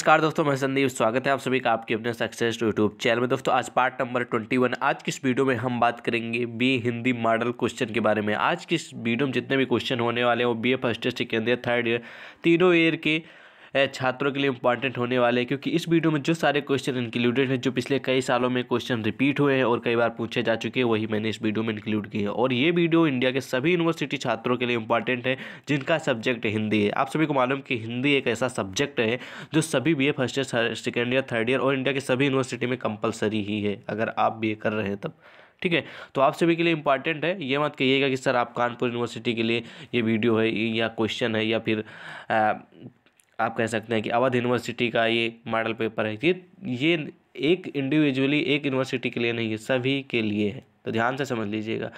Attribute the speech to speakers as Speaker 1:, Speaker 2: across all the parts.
Speaker 1: नमस्कार दोस्तों मैं संदीप स्वागत है आप सभी का आपके अपने सक्सेस यूट्यूब चैनल में दोस्तों आज पार्ट नंबर ट्वेंटी वन आज की इस वीडियो में हम बात करेंगे बी हिंदी मॉडल क्वेश्चन के बारे में आज की इस वीडियो में जितने भी क्वेश्चन होने वाले हैं वो B A first year second year third year तीनों ईयर के छात्रों के लिए इंपॉर्टेंट होने वाले हैं क्योंकि इस वीडियो में जो सारे क्वेश्चन इंक्लूडेड हैं जो पिछले कई सालों में क्वेश्चन रिपीट हुए हैं और कई बार पूछे जा चुके हैं वही मैंने इस वीडियो में इंक्लूड किए हैं और ये वीडियो इंडिया के सभी यूनिवर्सिटी छात्रों के लिए इंपॉर्टेंट है जिनका सब्जेक्ट हिंदी है आप सभी को मालूम कि हिंदी एक ऐसा सब्जेक्ट है जो सभी B first year second year third year और इंडिया के सभी यूनिवर्सिटी में कंपलसरी ही है अगर आप बी कर रहे हैं तब ठीक है तो आप सभी के लिए इंपॉर्टेंट है ये मत कहिएगा कि सर आप कानपुर यूनिवर्सिटी के लिए ये वीडियो है या क्वेश्चन है या फिर आ, आप कह सकते हैं कि अवध यूनिवर्सिटी का ये मॉडल पेपर है ये ये एक इंडिविजुअली एक यूनिवर्सिटी के लिए नहीं है सभी के लिए है तो ध्यान से समझ लीजिएगा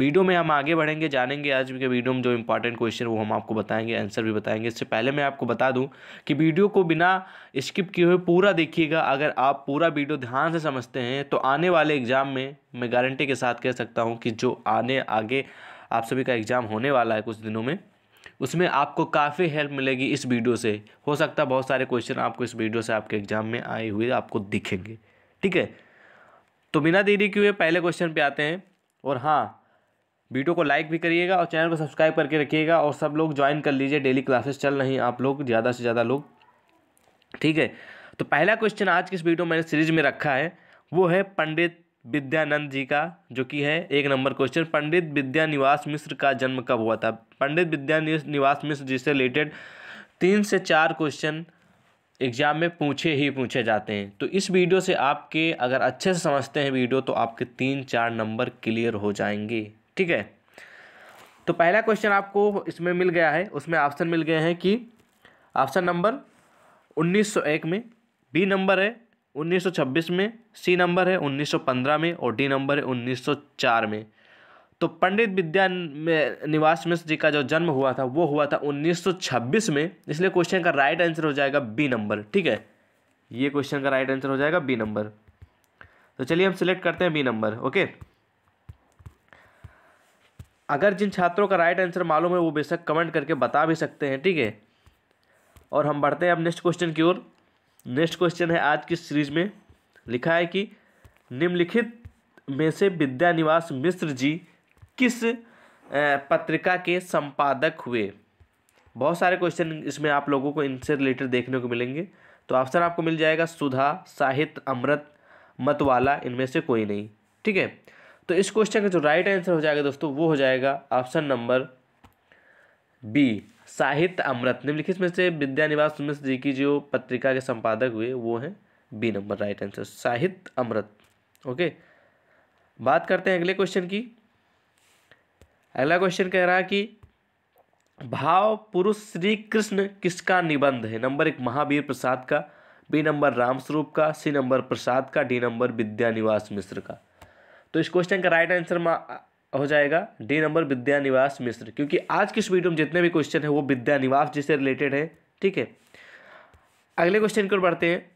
Speaker 1: वीडियो में हम आगे बढ़ेंगे जानेंगे आज के वीडियो में जो इंपॉर्टेंट क्वेश्चन वो हम आपको बताएंगे आंसर भी बताएंगे इससे पहले मैं आपको बता दूं कि वीडियो को बिना स्किप किए हुए पूरा देखिएगा अगर आप पूरा वीडियो ध्यान से समझते हैं तो आने वाले एग्ज़ाम में मैं गारंटी के साथ कह सकता हूँ कि जो आने आगे आप सभी का एग्ज़ाम होने वाला है कुछ दिनों में उसमें आपको काफ़ी हेल्प मिलेगी इस वीडियो से हो सकता है बहुत सारे क्वेश्चन आपको इस वीडियो से आपके एग्जाम में आए हुए आपको दिखेंगे ठीक है तो बिना देरी क्यों पहले क्वेश्चन पे आते हैं और हाँ वीडियो को लाइक भी करिएगा और चैनल को सब्सक्राइब करके रखिएगा और सब लोग ज्वाइन कर लीजिए डेली क्लासेस चल रही हैं आप लोग ज़्यादा से ज़्यादा लोग ठीक है तो पहला क्वेश्चन आज की इस वीडियो मैंने सीरीज में रखा है वो है पंडित विद्यानंद जी का जो कि है एक नंबर क्वेश्चन पंडित विद्यानिवास मिश्र का जन्म कब हुआ था पंडित विद्यानिवास मिश्र जी से रिलेटेड तीन से चार क्वेश्चन एग्जाम में पूछे ही पूछे जाते हैं तो इस वीडियो से आपके अगर अच्छे से समझते हैं वीडियो तो आपके तीन चार नंबर क्लियर हो जाएंगे ठीक है तो पहला क्वेश्चन आपको इसमें मिल गया है उसमें ऑप्शन मिल गए हैं कि ऑप्शन नंबर 1901 में बी नंबर है 1926 में सी नंबर है 1915 में और डी नंबर है 1904 में तो पंडित विद्या निवास मिश्र जी का जो जन्म हुआ था वो हुआ था 1926 में इसलिए क्वेश्चन का राइट आंसर हो जाएगा बी नंबर ठीक है ये क्वेश्चन का राइट आंसर हो जाएगा बी नंबर तो चलिए हम सिलेक्ट करते हैं बी नंबर ओके अगर जिन छात्रों का राइट आंसर मालूम है वो बेशक कमेंट करके बता भी सकते हैं ठीक है और हम बढ़ते हैं अब नेक्स्ट क्वेश्चन की ओर नेक्स्ट क्वेश्चन है आज की सीरीज में लिखा है कि निम्नलिखित में से विद्यानिवास मिश्र जी किस पत्रिका के संपादक हुए बहुत सारे क्वेश्चन इसमें आप लोगों को इनसे रिलेटेड देखने को मिलेंगे तो ऑप्शन आपको मिल जाएगा सुधा साहित्य अमृत मतवाला इनमें से कोई नहीं ठीक है तो इस क्वेश्चन का जो राइट आंसर हो जाएगा दोस्तों वो हो जाएगा ऑप्शन नंबर बी साहित्य अमृत निम्नलिखित में से विद्यानिवास मिश्र जी की जो पत्रिका के संपादक हुए वो हैं बी नंबर राइट आंसर साहित्य अमृत ओके बात करते हैं अगले क्वेश्चन की अगला क्वेश्चन कह रहा है कि भाव पुरुष श्री कृष्ण किसका निबंध है नंबर एक महावीर प्रसाद का बी नंबर रामस्वरूप का सी नंबर प्रसाद का डी नंबर विद्यानिवास मिश्र का तो इस क्वेश्चन का राइट आंसर हो जाएगा डी नंबर विद्या निवास मिश्र क्योंकि आज की इस वीडियो में जितने भी क्वेश्चन है वो विद्या निवास जिससे रिलेटेड है ठीक है अगले क्वेश्चन की ओर बढ़ते हैं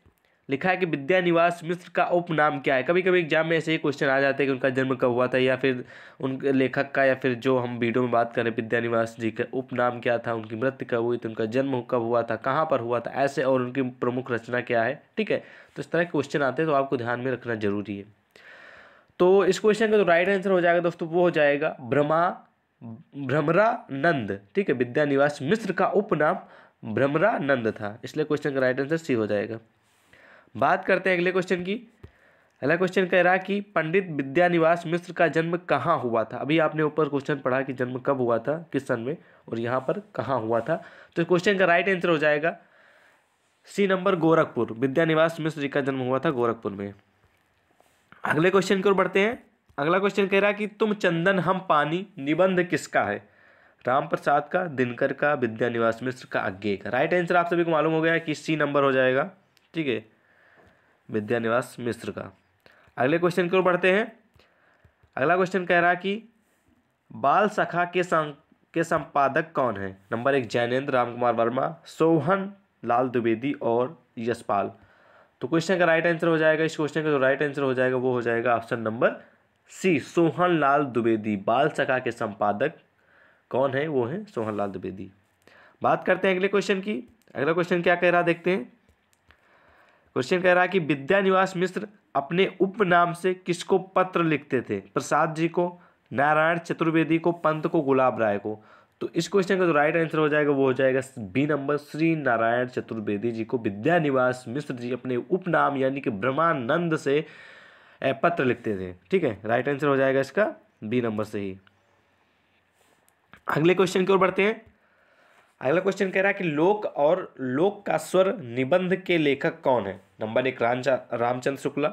Speaker 1: लिखा है कि विद्या निवास मिश्र का उपनाम क्या है कभी कभी एग्जाम में ऐसे ही क्वेश्चन आ जाते हैं कि उनका जन्म कब हुआ था या फिर उन लेखक का या फिर जो हम वीडियो में बात करें विद्या निवास जी का उपनाम क्या था उनकी मृत्यु कब हुई थी उनका जन्म कब हुआ था कहाँ पर हुआ था ऐसे और उनकी प्रमुख रचना क्या है ठीक है तो इस तरह के क्वेश्चन आते हैं तो आपको ध्यान में रखना जरूरी है तो इस क्वेश्चन का जो राइट आंसर हो जाएगा दोस्तों वो हो जाएगा भ्रमा भ्रमरानंद ठीक है विद्या निवास मिश्र का उपनाम भ्रमरानंद था इसलिए क्वेश्चन का राइट आंसर सी हो जाएगा बात करते हैं अगले क्वेश्चन की अगला क्वेश्चन कह रहा है कि पंडित विद्यानिवास मिश्र का जन्म कहाँ हुआ था अभी आपने ऊपर क्वेश्चन पढ़ा कि जन्म कब हुआ था किस सन में और यहाँ पर कहाँ हुआ था तो क्वेश्चन का राइट आंसर हो जाएगा सी नंबर गोरखपुर विद्यानिवास मिश्र जी का जन्म हुआ था गोरखपुर में अगले क्वेश्चन की ओर बढ़ते हैं अगला क्वेश्चन कह रहा है कि तुम चंदन हम पानी निबंध किसका है राम प्रसाद का दिनकर का विद्या निवास मिश्र का अज्ञे का राइट आंसर आप सभी को मालूम हो गया कि सी नंबर हो जाएगा ठीक है विद्या निवास मिश्र का अगले क्वेश्चन की ओर बढ़ते हैं अगला क्वेश्चन कह रहा है कि बाल सखा के सं के संपादक कौन है नंबर एक जैनेन्द्र राम कुमार वर्मा सोहन लाल द्विवेदी और यशपाल तो क्वेश्चन का राइट आंसर हो जाएगा इस क्वेश्चन का जो राइट आंसर हो जाएगा वो हो जाएगा option number C Sohan Lal Dwivedi Bal Sakha के संपादक कौन है वो है सोहन लाल द्विवेदी बात करते हैं अगले क्वेश्चन की अगला क्वेश्चन क्या कह रहा देखते हैं क्वेश्चन कह रहा है कि विद्या निवास मिश्र अपने उपनाम से किसको पत्र लिखते थे प्रसाद जी को नारायण चतुर्वेदी को पंत को गुलाब राय को तो इस क्वेश्चन का जो राइट आंसर हो जाएगा वो हो जाएगा बी नंबर श्री नारायण चतुर्वेदी जी को विद्या निवास मिश्र जी अपने उपनाम यानी कि ब्रह्मानंद से पत्र लिखते थे ठीक है राइट आंसर हो जाएगा इसका बी नंबर से ही अगले क्वेश्चन की ओर बढ़ते हैं अगला क्वेश्चन कह रहा है कि लोक और लोक का स्वर निबंध के लेखक कौन है नंबर एक रामचंद्र शुक्ला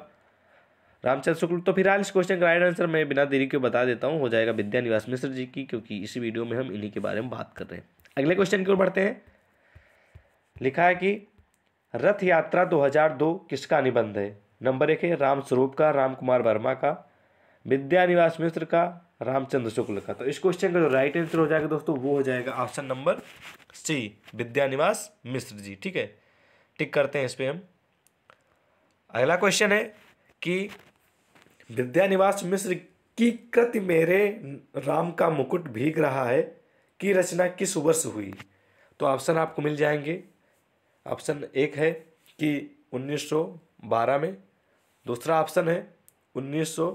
Speaker 1: रामचंद्र शुक्ल तो फिलहाल इस क्वेश्चन का राइट आंसर मैं बिना देरी के बता देता हूँ हो जाएगा विद्या निवास मिश्र जी की क्योंकि इसी वीडियो में हम इन्हीं के बारे में बात कर रहे हैं अगले क्वेश्चन की ओर बढ़ते हैं लिखा है कि रथ यात्रा 2002 किसका निबंध है नंबर एक है राम स्वरूप का राम कुमार वर्मा का विद्या निवास मिश्र का रामचंद्र शुक्ल का तो इस क्वेश्चन का जो राइट आंसर हो जाएगा दोस्तों वो हो जाएगा ऑप्शन नंबर सी विद्या निवास मिश्र जी ठीक है टिक करते हैं इस पर हम अगला क्वेश्चन है कि विद्यानिवास मिश्र की कृति मेरे राम का मुकुट भीग रहा है की रचना किस वर्ष हुई तो ऑप्शन आपको मिल जाएंगे ऑप्शन एक है कि 1912 में दूसरा ऑप्शन है 1945,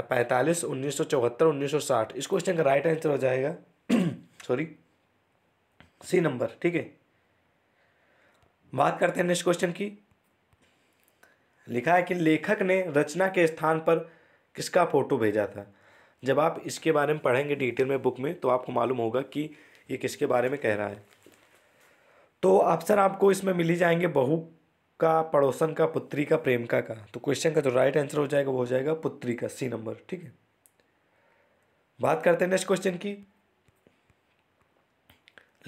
Speaker 1: 1974, उन्नीस इस क्वेश्चन का राइट आंसर हो जाएगा सॉरी सी नंबर ठीक है बात करते हैं नेक्स्ट क्वेश्चन की लिखा है कि लेखक ने रचना के स्थान पर किसका फ़ोटो भेजा था जब आप इसके बारे में पढ़ेंगे डिटेल में बुक में तो आपको मालूम होगा कि ये किसके बारे में कह रहा है तो ऑप्शन आप आपको इसमें मिली जाएंगे बहू का पड़ोसन का पुत्री का प्रेमिका का तो क्वेश्चन का जो राइट आंसर हो जाएगा वो हो जाएगा पुत्री का सी नंबर ठीक है बात करते हैं नेक्स्ट क्वेश्चन की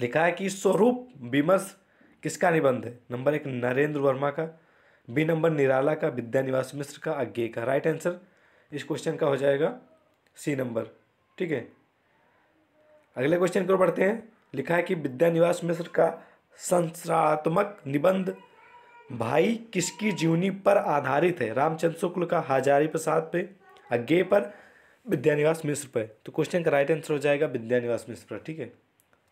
Speaker 1: लिखा है कि स्वरूप विमर्श किसका निबंध है नंबर एक नरेंद्र वर्मा का बी नंबर निराला का विद्या निवास मिश्र का अज्ञे का राइट आंसर इस क्वेश्चन का हो जाएगा सी नंबर ठीक है अगले क्वेश्चन को पढ़ते हैं लिखा है कि विद्या निवास मिश्र का संसात्मक निबंध भाई किसकी जीवनी पर आधारित है रामचंद्र शुक्ल का हजारी प्रसाद पे अज्ञे पर विद्यानिवास मिश्र पर तो क्वेश्चन का राइट आंसर हो जाएगा विद्यानिवास मिश्र पर ठीक है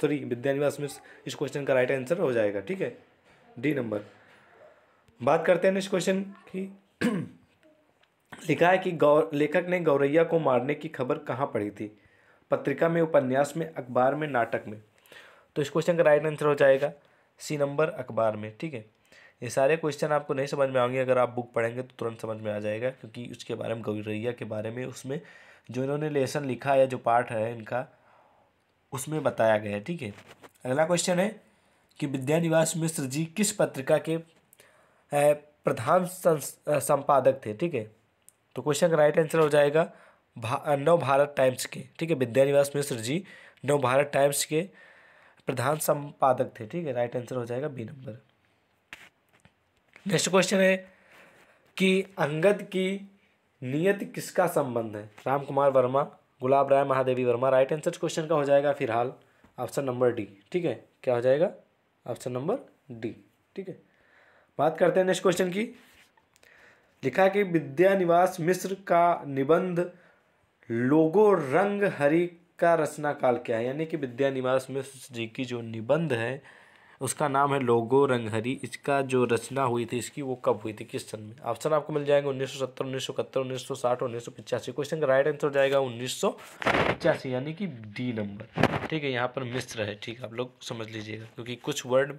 Speaker 1: सॉरी विद्यानिवास मिश्र इस क्वेश्चन का राइट आंसर हो जाएगा ठीक है डी नंबर बात करते हैं नेक्स्ट क्वेश्चन की लिखा है कि गौ लेखक ने गौरैया को मारने की खबर कहाँ पढ़ी थी पत्रिका में उपन्यास में अखबार में नाटक में तो इस क्वेश्चन का राइट आंसर हो जाएगा सी नंबर अखबार में ठीक है ये सारे क्वेश्चन आपको नहीं समझ में आएंगे अगर आप बुक पढ़ेंगे तो तुरंत समझ में आ जाएगा क्योंकि उसके बारे में गौरैया के बारे में उसमें जो इन्होंने लेसन लिखा है जो पार्ट है इनका उसमें बताया गया है ठीक है अगला क्वेश्चन है कि विद्या निवास मिश्र जी किस पत्रिका के प्रधान संपादक थे ठीक है तो क्वेश्चन का राइट आंसर हो जाएगा भा, नव भारत टाइम्स के ठीक है विद्या निवास मिश्र जी नव भारत टाइम्स के प्रधान संपादक थे ठीक है राइट आंसर हो जाएगा बी नंबर नेक्स्ट क्वेश्चन है कि अंगद की नियत किसका संबंध है Ram Kumar Verma Gulab Rai Mahadevi Verma right answer question का हो जाएगा फिलहाल ऑप्शन नंबर डी ठीक है क्या हो जाएगा ऑप्शन नंबर डी ठीक है बात करते हैं नेक्स्ट क्वेश्चन की लिखा कि विद्या निवास मिश्र का निबंध लोगो रंग हरि का रचना काल क्या है यानी कि विद्या निवास मिश्र जी की जो निबंध है उसका नाम है लोगो रंग हरि इसका जो रचना हुई थी इसकी वो कब हुई थी किस सन में ऑप्शन आपको मिल जाएंगे उन्नीस सौ सत्तर उन्नीस सौ इकहत्तर उन्नीस सौ साठ उन्नीस सौ पिचासी क्वेश्चन का राइट आंसर जाएगा उन्नीस सौ पिचासी यानी कि डी नंबर ठीक है यहाँ पर मिश्र है ठीक है आप लोग समझ लीजिएगा क्योंकि कुछ वर्ड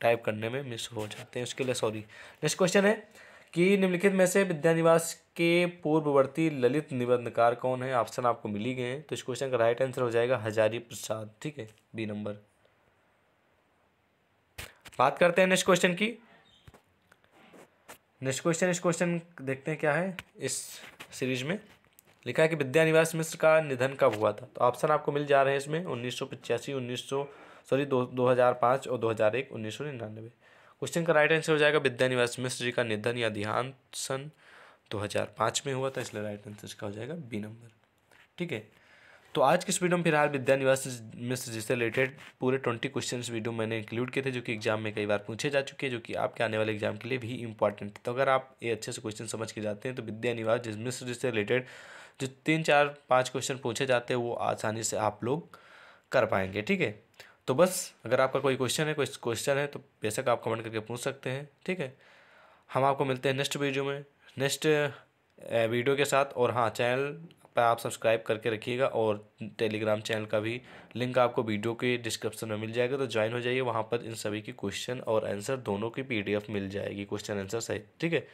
Speaker 1: टाइप करने में मिस हो जाते हैं उसके लिए सॉरी नेक्स्ट क्वेश्चन है कि निम्नलिखित में से विद्यानिवास के पूर्ववर्ती ललित निबंधकार कौन है ऑप्शन आपको मिली गए हैं तो इस क्वेश्चन का राइट आंसर हो जाएगा हजारी प्रसाद ठीक है बी नंबर बात करते हैं नेक्स्ट क्वेश्चन की नेक्स्ट क्वेश्चन इस क्वेश्चन देखते हैं क्या है इस सीरीज में लिखा है कि विद्यानिवास मिश्र का निधन कब हुआ था तो ऑप्शन आपको मिल जा रहे हैं इसमें उन्नीस सौ पचासी उन्नीस सौ सॉरी दो दो हज़ार पाँच और दो हज़ार एक उन्नीस सौ निन्यानवे क्वेश्चन का राइट आंसर हो जाएगा विद्या निवास मिश्र जी का निधन या देहांत सन दो हज़ार पाँच में हुआ था इसलिए राइट आंसर इसका हो जाएगा बी नंबर ठीक है तो आज की इस वीडियो में फिलहाल विद्या निवास मिश्र जी से रिलेटेड पूरे ट्वेंटी क्वेश्चन वीडियो मैंने इंक्लूड किए थे जो कि एग्जाम में कई बार पूछे जा चुके हैं जो कि आपके आने वाले एग्जाम के लिए भी इंपॉर्टेंट तो अगर आप ये अच्छे से क्वेश्चन समझ के जाते हैं तो विद्या निवास मिश्र जी से रिलेटेड जो तीन चार पाँच क्वेश्चन पूछे जाते हैं वो आसानी से आप लोग कर पाएंगे ठीक है तो बस अगर आपका कोई क्वेश्चन है कोई क्वेश्चन है तो बेशक आप कमेंट करके पूछ सकते हैं ठीक है हम आपको मिलते हैं नेक्स्ट वीडियो में नेक्स्ट वीडियो के साथ और हाँ चैनल पर आप सब्सक्राइब करके रखिएगा और टेलीग्राम चैनल का भी लिंक आपको वीडियो के डिस्क्रिप्शन में मिल जाएगा तो ज्वाइन हो जाइए वहाँ पर इन सभी की क्वेश्चन और आंसर दोनों की पी मिल जाएगी क्वेश्चन आंसर सहित ठीक है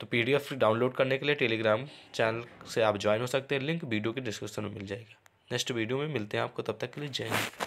Speaker 1: तो पी डाउनलोड करने के लिए टेलीग्राम चैनल से आप ज्वाइन हो सकते हैं लिंक वीडियो के डिस्क्रिप्शन में मिल जाएगा नेक्स्ट वीडियो में मिलते हैं आपको तब तक के लिए जय हिंद